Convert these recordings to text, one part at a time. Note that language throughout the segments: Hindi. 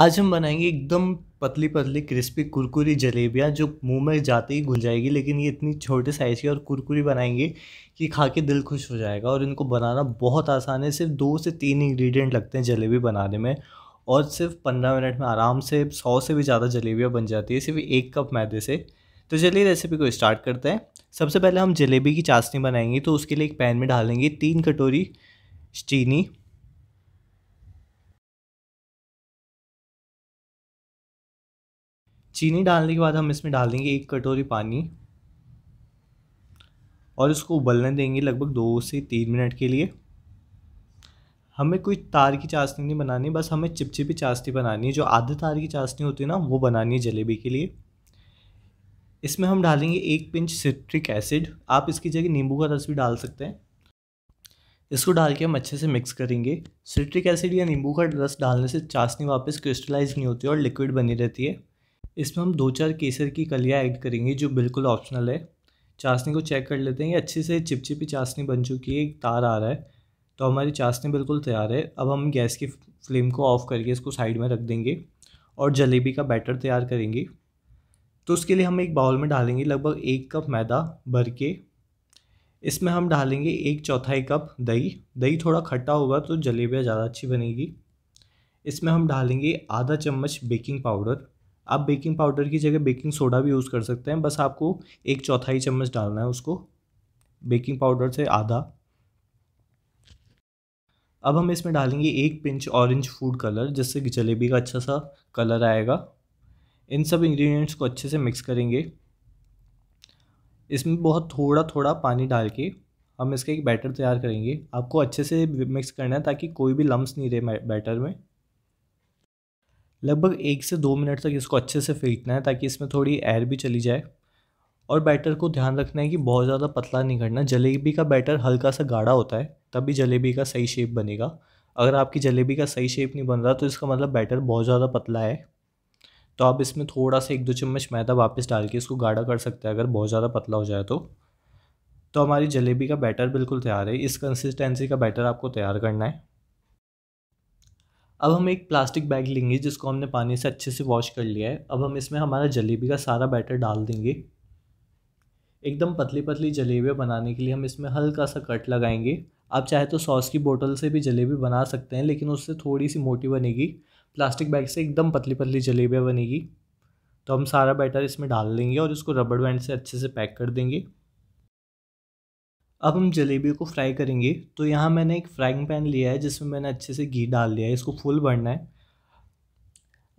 आज हम बनाएंगे एकदम पतली पतली क्रिस्पी कुरकुरी जलेबियाँ जो मुंह में जाते ही घुल जाएगी लेकिन ये इतनी छोटे साइज़ की और कुरकुरी बनाएंगे कि खा के दिल खुश हो जाएगा और इनको बनाना बहुत आसान है सिर्फ दो से तीन इंग्रेडिएंट लगते हैं जलेबी बनाने में और सिर्फ पंद्रह मिनट में आराम से सौ से भी ज़्यादा जलेबियाँ बन जाती है सिर्फ एक कप मैदे से तो चलिए रेसिपी को स्टार्ट करते हैं सबसे पहले हम जलेबी की चाशनी बनाएंगे तो उसके लिए एक पैन में डालेंगे तीन कटोरी चीनी चीनी डालने के बाद हम इसमें डाल देंगे एक कटोरी पानी और इसको उबलने देंगे लगभग दो से तीन मिनट के लिए हमें कोई तार की चाशनी नहीं बनानी बस हमें चिपचिपी चाशनी बनानी है जो आधे तार की चाशनी होती है ना वो बनानी है जलेबी के लिए इसमें हम डालेंगे एक पिंच सिट्रिक एसिड आप इसकी जगह नींबू का रस भी डाल सकते हैं इसको डाल के हम अच्छे से मिक्स करेंगे सिट्रिक एसिड या नींबू का रस डालने से चाशनी वापस क्रिस्टलाइज नहीं होती और लिक्विड बनी रहती है इसमें हम दो चार केसर की कलियाँ ऐड करेंगे जो बिल्कुल ऑप्शनल है चाशनी को चेक कर लेते हैं ये अच्छे से चिपचिपी चाशनी बन चुकी है एक तार आ रहा है तो हमारी चाशनी बिल्कुल तैयार है अब हम गैस की फ्लेम को ऑफ़ करके इसको साइड में रख देंगे और जलेबी का बैटर तैयार करेंगे तो उसके लिए हम एक बाउल में डालेंगे लगभग एक कप मैदा भर के इसमें हम डालेंगे एक चौथाई कप दही दही थोड़ा खट्टा होगा तो जलेबियाँ ज़्यादा अच्छी बनेगी इसमें हम डालेंगे आधा चम्मच बेकिंग पाउडर आप बेकिंग पाउडर की जगह बेकिंग सोडा भी यूज़ कर सकते हैं बस आपको एक चौथाई चम्मच डालना है उसको बेकिंग पाउडर से आधा अब हम इसमें डालेंगे एक पिंच ऑरेंज फूड कलर जिससे जलेबी का अच्छा सा कलर आएगा इन सब इंग्रेडिएंट्स को अच्छे से मिक्स करेंगे इसमें बहुत थोड़ा थोड़ा पानी डाल के हम इसका एक बैटर तैयार करेंगे आपको अच्छे से मिक्स करना है ताकि कोई भी लम्स नहीं रहे बैटर में लगभग एक से दो मिनट तक इसको अच्छे से फेंकना है ताकि इसमें थोड़ी एयर भी चली जाए और बैटर को ध्यान रखना है कि बहुत ज़्यादा पतला नहीं करना जलेबी का बैटर हल्का सा गाढ़ा होता है तभी जलेबी का सही शेप बनेगा अगर आपकी जलेबी का सही शेप नहीं बन रहा तो इसका मतलब बैटर बहुत ज़्यादा पतला है तो आप इसमें थोड़ा सा एक दो चम्मच मैदा वापस डाल के इसको गाढ़ा कर सकते हैं अगर बहुत ज़्यादा पतला हो जाए तो तो हमारी जलेबी का बैटर बिल्कुल तैयार है इस कंसिस्टेंसी का बैटर आपको तैयार करना है अब हम एक प्लास्टिक बैग लेंगे जिसको हमने पानी से अच्छे से वॉश कर लिया है अब हम इसमें हमारा जलेबी का सारा बैटर डाल देंगे एकदम पतली पतली जलेबियाँ बनाने के लिए हम इसमें हल्का सा कट लगाएंगे आप चाहे तो सॉस की बोतल से भी जलेबी बना सकते हैं लेकिन उससे थोड़ी सी मोटी बनेगी प्लास्टिक बैग से एकदम पतली पतली जलेबियाँ बनेगी तो हम सारा बैटर इसमें डाल देंगे और इसको रबड़ बैंड से अच्छे से पैक कर देंगे अब हम जलेबी को फ्राई करेंगे तो यहाँ मैंने एक फ्राइंग पैन लिया है जिसमें मैंने अच्छे से घी डाल दिया है इसको फुल भरना है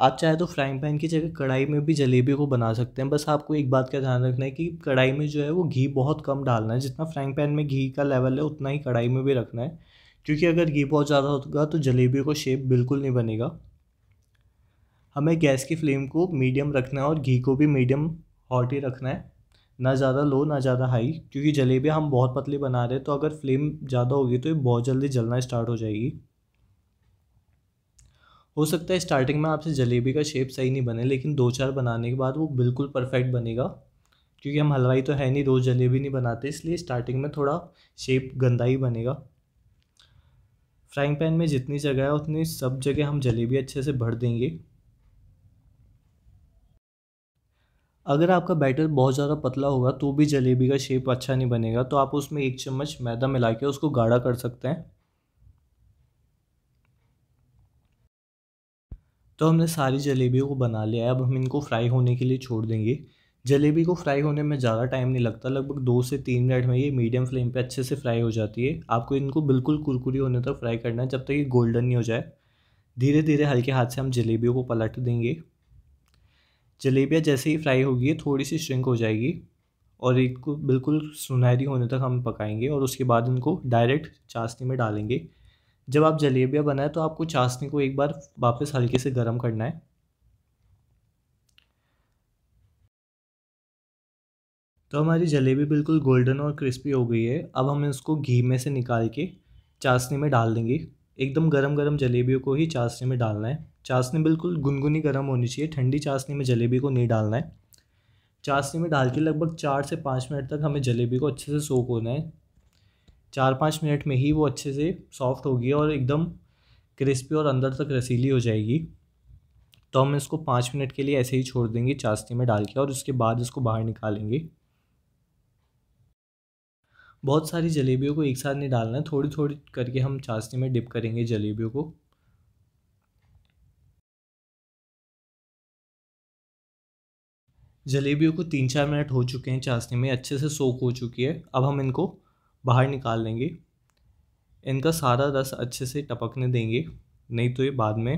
आप चाहे तो फ्राइंग पैन की जगह कढ़ाई में भी जलेबी को बना सकते हैं बस आपको एक बात का ध्यान रखना है कि कढ़ाई में जो है वो घी बहुत कम डालना है जितना फ्राइंग पैन में घी का लेवल है उतना ही कढ़ाई में भी रखना है क्योंकि अगर घी बहुत ज़्यादा होगा तो जलेबी को शेप बिल्कुल नहीं बनेगा हमें गैस की फ्लेम को मीडियम रखना है और घी को भी मीडियम हॉट ही रखना है ना ज़्यादा लो ना ज़्यादा हाई क्योंकि जलेबियाँ हम बहुत पतली बना रहे हैं तो अगर फ्लेम ज़्यादा होगी तो ये बहुत जल्दी जलना स्टार्ट हो जाएगी हो सकता है स्टार्टिंग में आपसे जलेबी का शेप सही नहीं बने लेकिन दो चार बनाने के बाद वो बिल्कुल परफेक्ट बनेगा क्योंकि हम हलवाई तो है नहीं रोज़ जलेबी नहीं बनाते इसलिए स्टार्टिंग में थोड़ा शेप गंदा ही बनेगा फ्राइंग पैन में जितनी जगह है उतनी सब जगह हम जलेबी अच्छे से भर देंगे अगर आपका बैटर बहुत ज़्यादा पतला होगा तो भी जलेबी का शेप अच्छा नहीं बनेगा तो आप उसमें एक चम्मच मैदा मिला के उसको गाढ़ा कर सकते हैं तो हमने सारी जलेबियों को बना लिया है अब हम इनको फ्राई होने के लिए छोड़ देंगे जलेबी को फ्राई होने में ज़्यादा टाइम नहीं लगता लगभग दो से तीन मिनट में ये मीडियम फ्लेम पे अच्छे से फ्राई हो जाती है आपको इनको बिल्कुल कुरकुरी होने तक फ्राई करना है जब तक ये गोल्डन नहीं हो जाए धीरे धीरे हल्के हाथ से हम जलेबियों को पलट देंगे जलेबियाँ जैसे ही फ्राई होगी थोड़ी सी श्रिंक हो जाएगी और इनको बिल्कुल सुनहरी होने तक हम पकाएंगे और उसके बाद इनको डायरेक्ट चाशनी में डालेंगे जब आप जलेबियाँ बनाएं तो आपको चाशनी को एक बार वापस हल्के से गर्म करना है तो हमारी जलेबी बिल्कुल गोल्डन और क्रिस्पी हो गई है अब हम इसको घी में से निकाल के चाशनी में डाल देंगे एकदम गरम गरम जलेबियों को ही चाशनी में डालना है चाशनी बिल्कुल गुनगुनी गर्म होनी चाहिए ठंडी चाशनी में जलेबी को नहीं डालना है चाशनी में डाल के लगभग चार से पाँच मिनट तक हमें जलेबी को अच्छे से सोख होना है चार पाँच मिनट में ही वो अच्छे से सॉफ्ट होगी और एकदम क्रिस्पी और अंदर तक रसीली हो जाएगी तो हम इसको पाँच मिनट के लिए ऐसे ही छोड़ देंगे चाशनी में डाल के और उसके बाद इसको बाहर निकालेंगे बहुत सारी जलेबियों को एक साथ नहीं डालना है थोड़ी थोड़ी करके हम चाशनी में डिप करेंगे जलेबियों को जलेबियों को तीन चार मिनट हो चुके हैं चाशनी में अच्छे से सोख हो चुकी है अब हम इनको बाहर निकाल लेंगे इनका सारा रस अच्छे से टपकने देंगे नहीं तो ये बाद में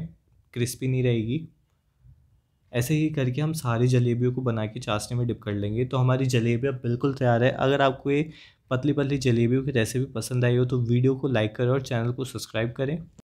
क्रिस्पी नहीं रहेगी ऐसे ही करके हम सारी जलेबियों को बना के चाशनी में डिप कर लेंगे तो हमारी जलेबियाँ बिल्कुल तैयार है अगर आपको ये पतली पतली जलेबियों की रेसिपी पसंद आई हो तो वीडियो को लाइक करें और चैनल को सब्सक्राइब करें